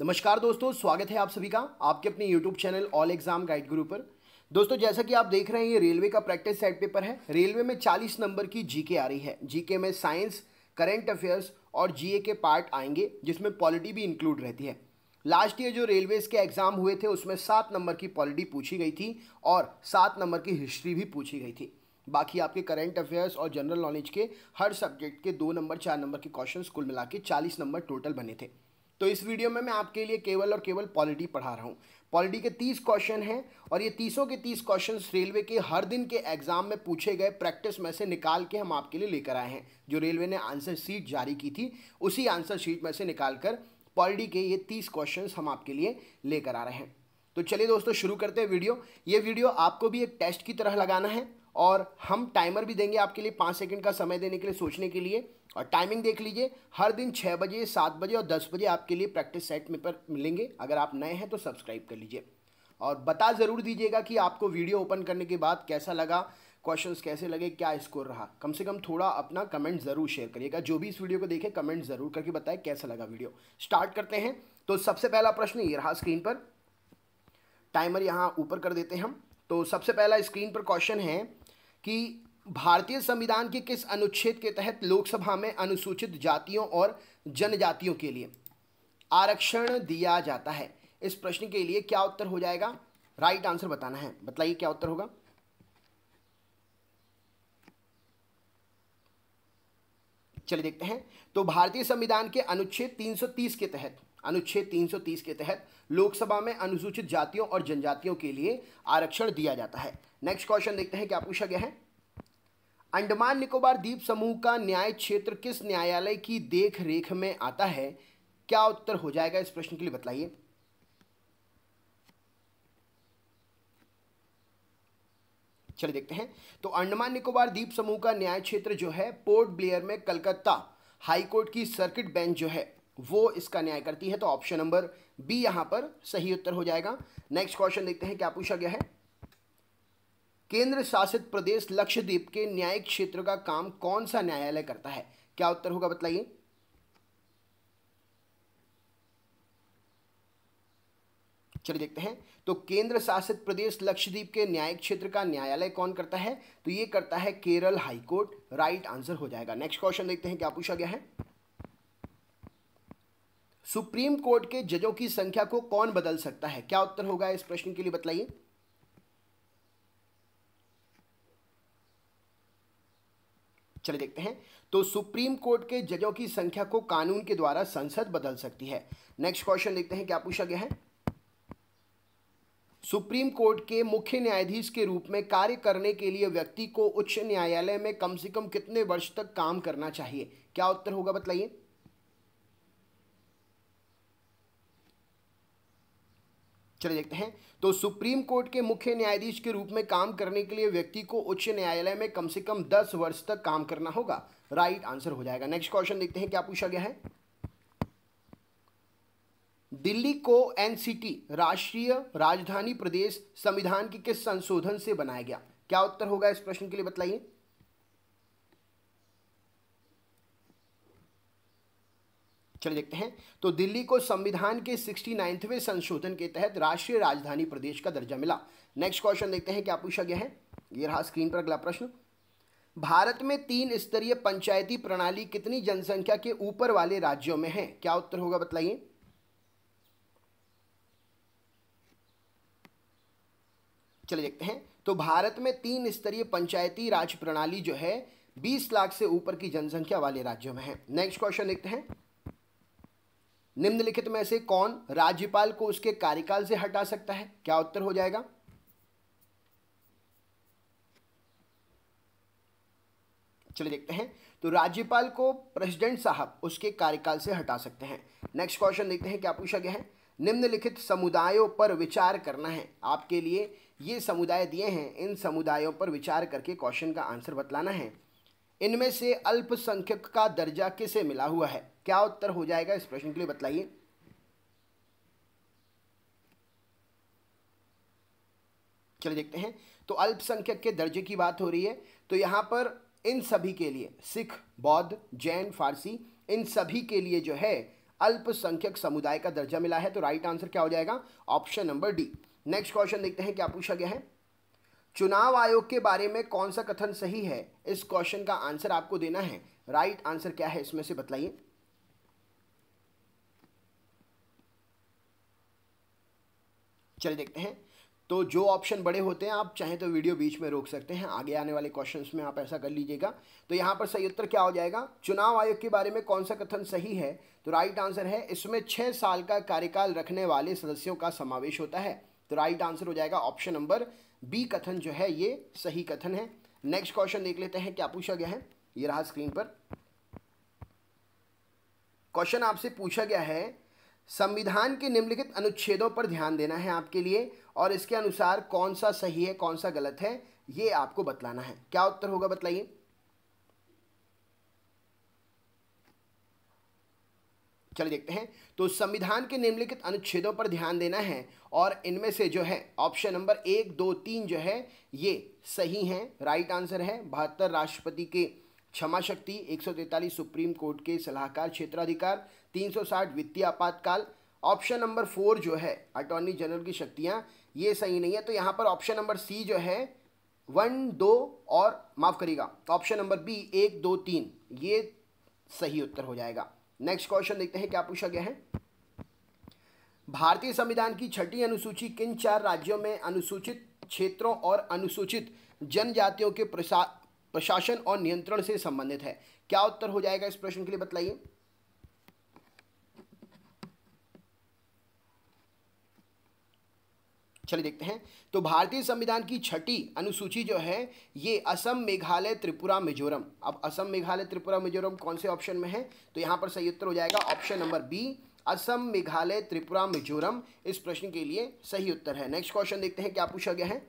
नमस्कार दोस्तों स्वागत है आप सभी का आपके अपने YouTube channel all exam guide guru पर दोस्तों जैसा कि आप देख रहे हैं ये रेलवे का प्रैक्टिस सेट पेपर है रेलवे में 40 नंबर की जीके आ रही है जीके में साइंस करेंट अफेयर्स और जीए के पार्ट आएंगे जिसमें पॉलिटी भी इंक्लूड रहती है लास्ट ईयर जो रेलवेज के एग्ज़ाम हुए थे उसमें सात नंबर की पॉलिटी पूछी गई थी और सात नंबर की हिस्ट्री भी पूछी गई थी बाकी आपके करंट अफेयर्स और जनरल नॉलेज के हर सब्जेक्ट के दो नंबर चार नंबर के क्वेश्चन कुल मिला के चालीस नंबर टोटल बने थे तो इस वीडियो में मैं आपके लिए केवल और केवल पॉलिटी पढ़ा रहा हूँ पॉलिटी के तीस क्वेश्चन हैं और ये तीसों के तीस क्वेश्चन रेलवे के हर दिन के एग्जाम में पूछे गए प्रैक्टिस में से निकाल के हम आपके लिए लेकर आए हैं जो रेलवे ने आंसर शीट जारी की थी उसी आंसर शीट में से निकाल कर पॉलिटी के ये तीस क्वेश्चन हम आपके लिए लेकर आ रहे हैं तो चलिए दोस्तों शुरू करते हैं वीडियो ये वीडियो आपको भी एक टेस्ट की तरह लगाना है और हम टाइमर भी देंगे आपके लिए पाँच सेकंड का समय देने के लिए सोचने के लिए और टाइमिंग देख लीजिए हर दिन छः बजे सात बजे और दस बजे आपके लिए प्रैक्टिस सेट में पर मिलेंगे अगर आप नए हैं तो सब्सक्राइब कर लीजिए और बता ज़रूर दीजिएगा कि आपको वीडियो ओपन करने के बाद कैसा लगा क्वेश्चंस कैसे लगे क्या स्कोर रहा कम से कम थोड़ा अपना कमेंट ज़रूर शेयर करिएगा जो भी इस वीडियो को देखे कमेंट ज़रूर करके बताए कैसा लगा वीडियो स्टार्ट करते हैं तो सबसे पहला प्रश्न ये रहा स्क्रीन पर टाइमर यहाँ ऊपर कर देते हैं हम तो सबसे पहला स्क्रीन पर क्वेश्चन है कि भारतीय संविधान के किस अनुच्छेद के तहत लोकसभा में अनुसूचित जातियों और जनजातियों के लिए आरक्षण दिया जाता है इस प्रश्न के लिए क्या उत्तर हो जाएगा राइट आंसर बताना है बताइए क्या उत्तर होगा चलिए देखते हैं तो भारतीय संविधान के अनुच्छेद 330 के तहत अनुच्छेद 330 के तहत लोकसभा में अनुसूचित जातियों और जनजातियों के लिए आरक्षण दिया जाता है नेक्स्ट क्वेश्चन देखते हैं क्या पूछा गया है अंडमान निकोबार द्वीप समूह का न्याय क्षेत्र किस न्यायालय की देख रेख में आता है क्या उत्तर हो जाएगा इस प्रश्न के लिए बताइए चलिए देखते हैं तो अंडमान निकोबार द्वीप समूह का न्याय क्षेत्र जो है पोर्ट ब्लेयर में कलकत्ता हाईकोर्ट की सर्किट बेंच जो है वो इसका न्याय करती है तो ऑप्शन नंबर बी यहां पर सही उत्तर हो जाएगा नेक्स्ट क्वेश्चन देखते हैं क्या पूछा गया है केंद्र शासित प्रदेश लक्षद्वीप के न्यायिक क्षेत्र का काम कौन सा न्यायालय करता है क्या उत्तर होगा बताइए चलिए देखते हैं तो केंद्र शासित प्रदेश लक्षद्वीप के न्यायिक क्षेत्र का न्यायालय कौन करता है तो यह करता है केरल हाईकोर्ट राइट आंसर हो जाएगा नेक्स्ट क्वेश्चन देखते हैं क्या पूछा गया है सुप्रीम कोर्ट के जजों की संख्या को कौन बदल सकता है क्या उत्तर होगा इस प्रश्न के लिए बताइए चले देखते हैं तो सुप्रीम कोर्ट के जजों की संख्या को कानून के द्वारा संसद बदल सकती है नेक्स्ट क्वेश्चन देखते हैं क्या पूछा गया है सुप्रीम कोर्ट के मुख्य न्यायाधीश के रूप में कार्य करने के लिए व्यक्ति को उच्च न्यायालय में कम से कम कितने वर्ष तक काम करना चाहिए क्या उत्तर होगा बताइए चले देखते हैं तो सुप्रीम कोर्ट के मुख्य न्यायाधीश के रूप में काम करने के लिए व्यक्ति को उच्च न्यायालय में कम से कम दस वर्ष तक काम करना होगा राइट आंसर हो जाएगा नेक्स्ट क्वेश्चन देखते हैं क्या पूछा गया है दिल्ली को एनसीटी राष्ट्रीय राजधानी प्रदेश संविधान के किस संशोधन से बनाया गया क्या उत्तर होगा इस प्रश्न के लिए बताइए चले देखते हैं तो दिल्ली को संविधान के सिक्सटी नाइन्थवें संशोधन के तहत राष्ट्रीय राजधानी प्रदेश का दर्जा मिला नेक्स्ट क्वेश्चन देखते हैं क्या पूछा गया है ये रहा स्क्रीन पर अगला प्रश्न भारत में तीन स्तरीय पंचायती प्रणाली कितनी जनसंख्या के ऊपर वाले राज्यों में है क्या उत्तर होगा बताइए चले देखते हैं तो भारत में तीन स्तरीय पंचायती राज प्रणाली जो है 20 लाख से ऊपर की जनसंख्या वाले राज्यों में है नेक्स्ट क्वेश्चन देखते हैं निम्नलिखित में से कौन राज्यपाल को उसके कार्यकाल से हटा सकता है क्या उत्तर हो जाएगा चलिए देखते हैं तो राज्यपाल को प्रेसिडेंट साहब उसके कार्यकाल से हटा सकते हैं नेक्स्ट क्वेश्चन देखते हैं क्या पूछा गया है निम्नलिखित समुदायों पर विचार करना है आपके लिए ये समुदाय दिए हैं इन समुदायों पर विचार करके क्वेश्चन का आंसर बतलाना है इनमें से अल्पसंख्यक का दर्जा किसे मिला हुआ है क्या उत्तर हो जाएगा इस प्रश्न के लिए बताइए चलिए देखते हैं तो अल्पसंख्यक के दर्जे की बात हो रही है तो यहां पर इन सभी के लिए सिख बौद्ध जैन फारसी इन सभी के लिए जो है अल्पसंख्यक समुदाय का दर्जा मिला है तो राइट आंसर क्या हो जाएगा option number D next question देखते हैं क्या पूछा गया है चुनाव आयोग के बारे में कौन सा कथन सही है इस क्वेश्चन का आंसर आपको देना है राइट आंसर क्या है इसमें से बतलाइए चलिए देखते हैं तो जो ऑप्शन बड़े होते हैं आप चाहे तो वीडियो बीच में रोक सकते हैं आगे आने वाले क्वेश्चंस में आप ऐसा कर लीजिएगा तो यहाँ पर सही उत्तर क्या हो जाएगा चुनाव आयोग के बारे में कौन सा कथन सही है तो राइट आंसर है इसमें छः साल का कार्यकाल रखने वाले सदस्यों का समावेश होता है तो राइट आंसर हो जाएगा ऑप्शन नंबर बी कथन जो है ये सही कथन है नेक्स्ट क्वेश्चन देख लेते हैं क्या पूछा गया है ये रहा स्क्रीन पर क्वेश्चन आपसे पूछा गया है संविधान के निम्नलिखित अनुच्छेदों पर ध्यान देना है आपके लिए और इसके अनुसार कौन सा सही है कौन सा गलत है ये आपको बतलाना है क्या उत्तर होगा बतलाइए चलिए देखते हैं तो संविधान के निम्नलिखित अनुच्छेदों पर ध्यान देना है और इनमें से जो है ऑप्शन नंबर एक दो तीन जो है ये सही हैं राइट आंसर है बहत्तर राष्ट्रपति के क्षमा शक्ति एक सुप्रीम कोर्ट के सलाहकार क्षेत्राधिकार 360 वित्तीय आपातकाल ऑप्शन नंबर फोर जो है अटॉर्नी जनरल की शक्तियाँ ये सही नहीं है तो यहाँ पर ऑप्शन नंबर सी जो है वन दो और माफ़ करिएगा ऑप्शन नंबर बी एक दो तीन ये सही उत्तर हो जाएगा नेक्स्ट क्वेश्चन देखते हैं क्या पूछा गया है भारतीय संविधान की छठी अनुसूची किन चार राज्यों में अनुसूचित क्षेत्रों और अनुसूचित जनजातियों के प्रशासन और नियंत्रण से संबंधित है क्या उत्तर हो जाएगा इस प्रश्न के लिए बताइए चलिए देखते हैं तो भारतीय संविधान की छठी अनुसूची जो है ये असम मेघालय त्रिपुरा मिजोरम अब असम मेघालय त्रिपुरा मिजोरम कौन से ऑप्शन में है तो यहाँ पर सही उत्तर हो जाएगा option number B Assam Meghalaya Tripura Mizoram इस प्रश्न के लिए सही उत्तर है नेक्स्ट क्वेश्चन देखते हैं क्या पूछा गया है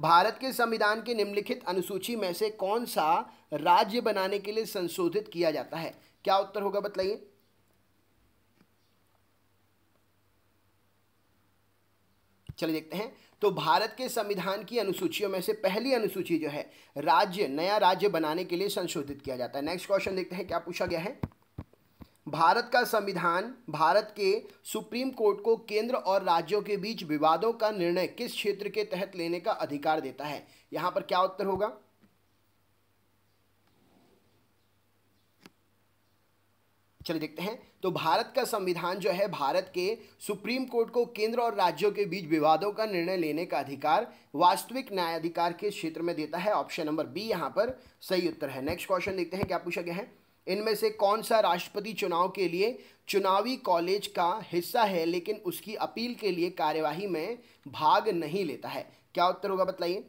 भारत के संविधान के निम्नलिखित अनुसूची में से कौन सा राज्य बनाने के लिए संशोधित किया जाता है क्या उत्तर होगा बताइए चलिए देखते हैं तो भारत के संविधान की अनुसूचियों में से पहली अनुसूची जो है राज्य नया राज्य बनाने के लिए संशोधित किया जाता है नेक्स्ट क्वेश्चन देखते हैं क्या पूछा गया है भारत का संविधान भारत के सुप्रीम कोर्ट को केंद्र और राज्यों के बीच विवादों का निर्णय किस क्षेत्र के तहत लेने का अधिकार देता है यहाँ पर क्या उत्तर होगा चलिए देखते हैं तो भारत का संविधान जो है भारत के सुप्रीम कोर्ट को केंद्र और राज्यों के बीच विवादों का निर्णय लेने का अधिकार वास्तविक न्यायाधिकार के क्षेत्र में देता है ऑप्शन नंबर बी यहाँ पर सही उत्तर है नेक्स्ट क्वेश्चन देखते हैं क्या पूछा गया है इनमें से कौन सा राष्ट्रपति चुनाव के लिए चुनावी कॉलेज का हिस्सा है लेकिन उसकी अपील के लिए कार्यवाही में भाग नहीं लेता है क्या उत्तर होगा बताइए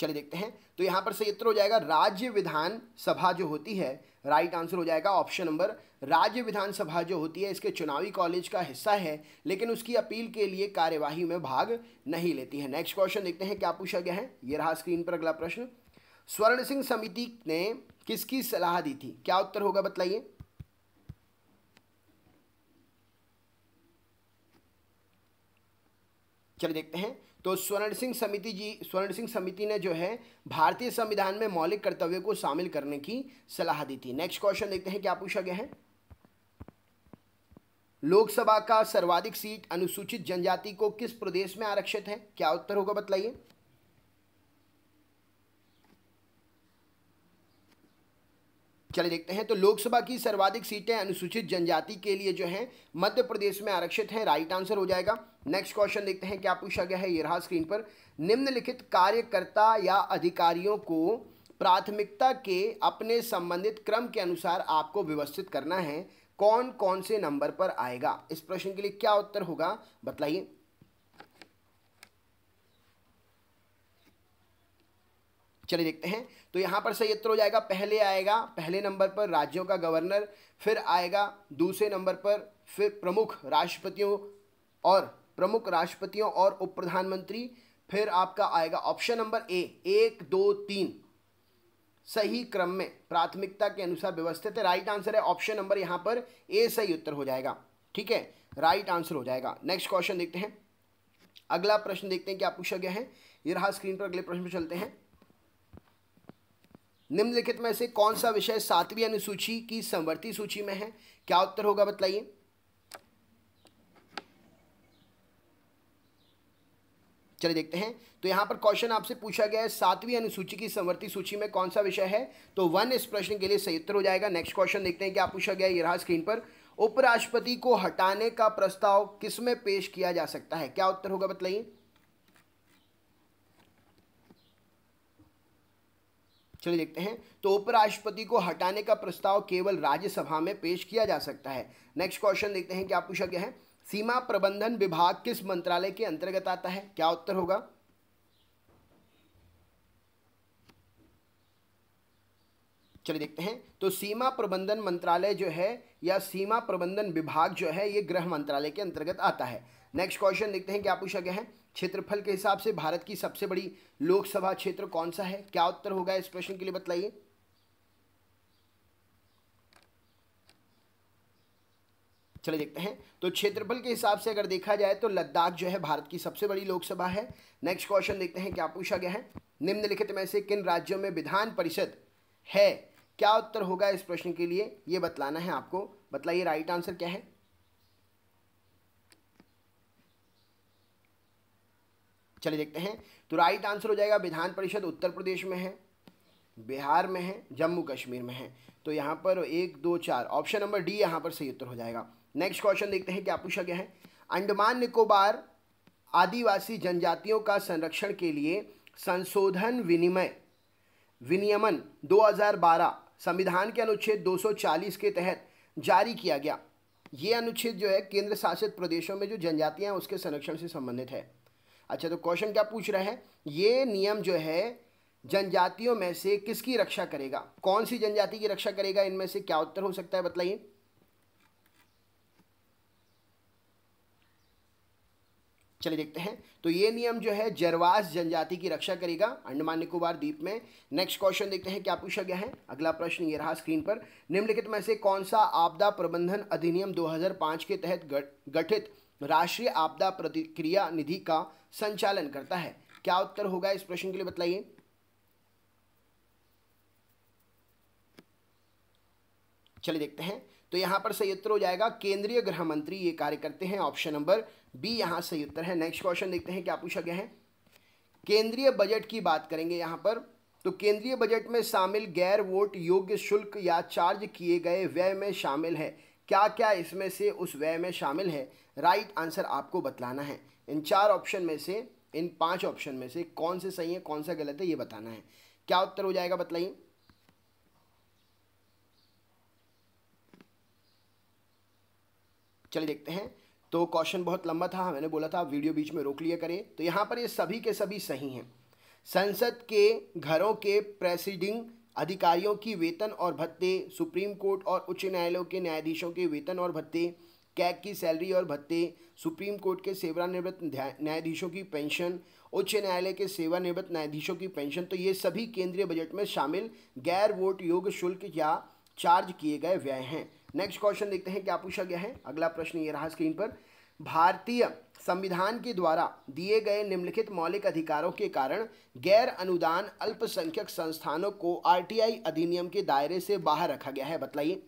चले देखते हैं तो यहाँ पर सही उत्तर हो जाएगा राज्य विधान सभा जो होती है राइट आंसर हो जाएगा ऑप्शन नंबर राज्य विधानसभा जो होती है इसके चुनावी कॉलेज का हिस्सा है लेकिन उसकी अपील के लिए कार्यवाही में भाग नहीं लेती है नेक्स्ट क्वेश्चन देखते हैं क्या पूछा गया है ये रहा स्क्रीन पर अगला प्रश्न स्वर्ण सिंह समिति ने किसकी सलाह दी थी क्या उत्तर होगा बताइए चलिए देखते हैं तो स्वर्ण सिंह समिति जी स्वर्ण सिंह समिति ने जो है भारतीय संविधान में मौलिक कर्तव्य को शामिल करने की सलाह दी थी नेक्स्ट क्वेश्चन देखते हैं क्या पूछा गया है लोकसभा का सर्वाधिक सीट अनुसूचित जनजाति को किस प्रदेश में आरक्षित है क्या उत्तर होगा बतलाइए चले देखते हैं तो लोकसभा की सर्वाधिक सीटें अनुसूचित जनजाति के लिए जो है मध्य प्रदेश में आरक्षित हैं राइट आंसर हो जाएगा नेक्स्ट क्वेश्चन देखते हैं क्या पूछा गया है ये रहा स्क्रीन पर निम्नलिखित कार्यकर्ता या अधिकारियों को प्राथमिकता के अपने संबंधित क्रम के अनुसार आपको व्यवस्थित करना है कौन कौन से नंबर पर आएगा इस प्रश्न के लिए क्या उत्तर होगा बताइए चलिए देखते हैं तो यहाँ पर सही उत्तर हो जाएगा पहले आएगा पहले नंबर पर राज्यों का गवर्नर फिर आएगा दूसरे नंबर पर फिर प्रमुख राष्ट्रपतियों और प्रमुख राष्ट्रपतियों और उप प्रधानमंत्री फिर आपका आएगा ऑप्शन नंबर ए एक दो तीन सही क्रम में प्राथमिकता के अनुसार व्यवस्थित है राइट आंसर है ऑप्शन नंबर यहाँ पर ए सही उत्तर हो जाएगा ठीक है राइट आंसर हो जाएगा नेक्स्ट क्वेश्चन देखते हैं अगला प्रश्न देखते हैं क्या पूछा गया है ये रहा स्क्रीन पर अगले प्रश्न पर चलते हैं निम्नलिखित में से कौन सा विषय सातवीं अनुसूची की संवर्ती सूची में है क्या उत्तर होगा बतलाइए चलिए देखते हैं तो यहां पर क्वेश्चन आपसे पूछा गया है सातवीं अनुसूची की संवर्ती सूची में कौन सा विषय है तो वन इस प्रश्न के लिए सही उत्तर हो जाएगा नेक्स्ट क्वेश्चन देखते हैं क्या पूछा गया ये रहा स्क्रीन पर उपराष्ट्रपति को हटाने का प्रस्ताव किसमें पेश किया जा सकता है क्या उत्तर होगा बताइए चलिए देखते हैं तो उपराष्ट्रपति को हटाने का प्रस्ताव केवल राज्यसभा में पेश किया जा सकता है नेक्स्ट क्वेश्चन देखते हैं क्या पूछा गया है सीमा प्रबंधन विभाग किस मंत्रालय के अंतर्गत आता है क्या उत्तर होगा चलिए देखते हैं तो सीमा प्रबंधन मंत्रालय जो है या सीमा प्रबंधन विभाग जो है ये गृह मंत्रालय के अंतर्गत आता है नेक्स्ट क्वेश्चन देखते हैं क्या पूछा गया है क्षेत्रफल के हिसाब से भारत की सबसे बड़ी लोकसभा क्षेत्र कौन सा है क्या उत्तर होगा इस प्रश्न के लिए बताइए चले देखते हैं तो क्षेत्रफल के हिसाब से अगर देखा जाए तो लद्दाख जो है भारत की सबसे बड़ी लोकसभा है नेक्स्ट क्वेश्चन देखते हैं क्या पूछा गया है निम्नलिखित में से किन राज्यों में विधान परिषद है क्या उत्तर होगा इस प्रश्न के लिए यह बतलाना है आपको बतलाइए राइट आंसर क्या है चलिए देखते हैं तो राइट आंसर हो जाएगा विधान परिषद उत्तर प्रदेश में है बिहार में है जम्मू कश्मीर में है तो यहाँ पर एक दो चार ऑप्शन नंबर डी यहाँ पर सही उत्तर हो जाएगा नेक्स्ट क्वेश्चन देखते हैं क्या पूछा गया है अंडमान निकोबार आदिवासी जनजातियों का संरक्षण के लिए संशोधन विनिमय विनियमन 2012 संविधान के अनुच्छेद 240 के तहत जारी किया गया ये अनुच्छेद जो है केंद्र शासित प्रदेशों में जो जनजातियाँ हैं उसके संरक्षण से संबंधित है अच्छा तो क्वेश्चन क्या पूछ रहे हैं ये नियम जो है जनजातियों में से किसकी रक्षा करेगा कौन सी जनजाति की रक्षा करेगा इनमें से क्या उत्तर हो सकता है बताइए चलिए देखते हैं तो ये नियम जो है जरवास जनजाति की रक्षा करेगा अंडमान निकोबार द्वीप में नेक्स्ट क्वेश्चन देखते हैं क्या पूछा गया है अगला प्रश्न ये रहा स्क्रीन पर निम्नलिखित में से कौन सा आपदा प्रबंधन अधिनियम 2005 के तहत गठित राष्ट्रीय आपदा प्रतिक्रिया निधि का संचालन करता है क्या उत्तर होगा इस प्रश्न के लिए बताइए चलिए देखते हैं तो यहां पर सही उत्तर हो जाएगा केंद्रीय गृह मंत्री ये कार्य करते हैं ऑप्शन नंबर बी यहां सही उत्तर है नेक्स्ट क्वेश्चन देखते हैं क्या पूछा गया है केंद्रीय बजट की बात करेंगे यहां पर तो केंद्रीय बजट में शामिल गैर वोट योग्य शुल्क या चार्ज किए गए व्यय में शामिल है क्या क्या इसमें से उस व्यय में शामिल है राइट आंसर आपको बतलाना है इन चार ऑप्शन में से इन पांच ऑप्शन में से कौन से सही है कौन सा गलत है ये बताना है क्या उत्तर हो जाएगा बतलाइए चलिए देखते हैं तो क्वेश्चन बहुत लंबा था मैंने बोला था वीडियो बीच में रोक लिया करें तो यहां पर ये सभी के सभी सही हैं संसद के घरों के प्रेसिडिंग अधिकारियों की वेतन और भत्ते सुप्रीम कोर्ट और उच्च न्यायालयों के न्यायाधीशों के वेतन और भत्ते कैग की सैलरी और भत्ते सुप्रीम कोर्ट के सेवानिवृत्त न्यायाधीशों की पेंशन उच्च न्यायालय के सेवानिवृत्त न्यायाधीशों की पेंशन तो ये सभी केंद्रीय बजट में शामिल गैर वोट योग शुल्क या चार्ज किए गए व्यय हैं नेक्स्ट क्वेश्चन देखते हैं क्या पूछा गया है अगला प्रश्न ये रहा स्क्रीन पर भारतीय संविधान के द्वारा दिए गए निम्नलिखित मौलिक अधिकारों के कारण गैर अनुदान अल्पसंख्यक संस्थानों को आरटीआई अधिनियम के दायरे से बाहर रखा गया है बतलाइए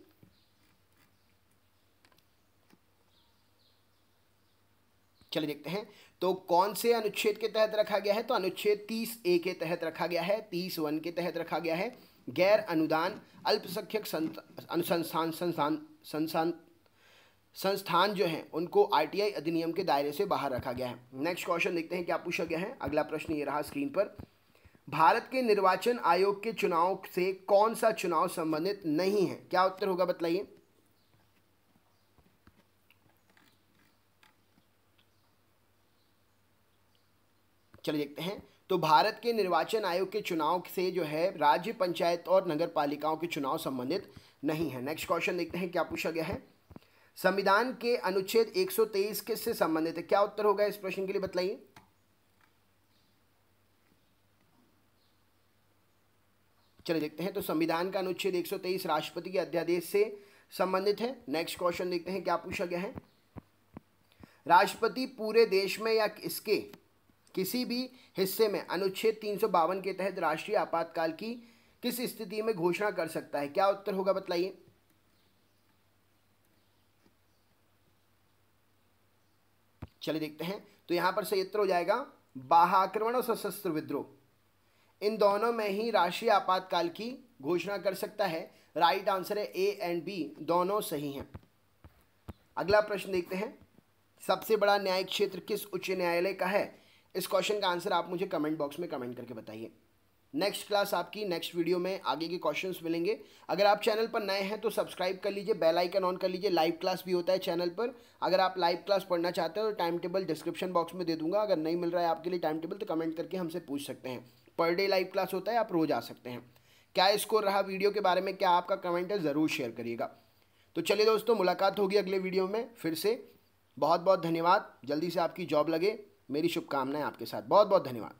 चलिए देखते हैं तो कौन से अनुच्छेद के तहत रखा गया है तो अनुच्छेद 30 ए के तहत रखा गया है 30 वन के तहत रखा गया है गैर अनुदान अल्पसंख्यक संस्थान संस्थान संस्थान संस्थान जो हैं उनको आरटीआई अधिनियम के दायरे से बाहर रखा गया है नेक्स्ट क्वेश्चन देखते हैं क्या पूछा गया है अगला प्रश्न ये रहा स्क्रीन पर भारत के निर्वाचन आयोग के चुनाव से कौन सा चुनाव संबंधित नहीं है क्या उत्तर होगा बतलाइए चलिए देखते हैं तो भारत के निर्वाचन आयोग के चुनाव से जो है राज्य पंचायत और नगर पालिकाओं के चुनाव संबंधित नहीं है नेक्स्ट क्वेश्चन देखते हैं क्या पूछा गया है संविधान के अनुच्छेद 123 किससे संबंधित है क्या उत्तर होगा इस प्रश्न के लिए बताइए चलिए देखते हैं तो संविधान का अनुच्छेद 123 राष्ट्रपति के अध्यादेश से संबंधित है नेक्स्ट क्वेश्चन देखते हैं क्या पूछा गया है राष्ट्रपति पूरे देश में या इसके किसी भी हिस्से में अनुच्छेद तीन के तहत राष्ट्रीय आपातकाल की किस स्थिति में घोषणा कर सकता है क्या उत्तर होगा बताइए चलिए देखते हैं तो यहाँ पर उत्तर हो जाएगा बाहाक्रमण और सशस्त्र विद्रोह इन दोनों में ही राष्ट्रीय आपातकाल की घोषणा कर सकता है राइट आंसर है ए एंड बी दोनों सही हैं अगला प्रश्न देखते हैं सबसे बड़ा न्यायिक क्षेत्र किस उच्च न्यायालय का है इस क्वेश्चन का आंसर आप मुझे कमेंट बॉक्स में कमेंट करके बताइए नेक्स्ट क्लास आपकी नेक्स्ट वीडियो में आगे के क्वेश्चंस मिलेंगे अगर आप चैनल पर नए हैं तो सब्सक्राइब कर लीजिए बेल आइकन ऑन कर लीजिए लाइव क्लास भी होता है चैनल पर अगर आप लाइव क्लास पढ़ना चाहते हो तो टाइम टेबल डिस्क्रिप्शन बॉक्स में दे दूंगा अगर नहीं मिल रहा है आपके लिए टाइम टेबल तो कमेंट करके हमसे पूछ सकते हैं पर डे लाइव क्लास होता है आप रोज़ आ सकते हैं क्या स्कोर रहा वीडियो के बारे में क्या आपका कमेंट है ज़रूर शेयर करिएगा तो चलिए दोस्तों मुलाकात होगी अगले वीडियो में फिर से बहुत बहुत धन्यवाद जल्दी से आपकी जॉब लगे मेरी शुभकामनाएं आपके साथ बहुत बहुत धन्यवाद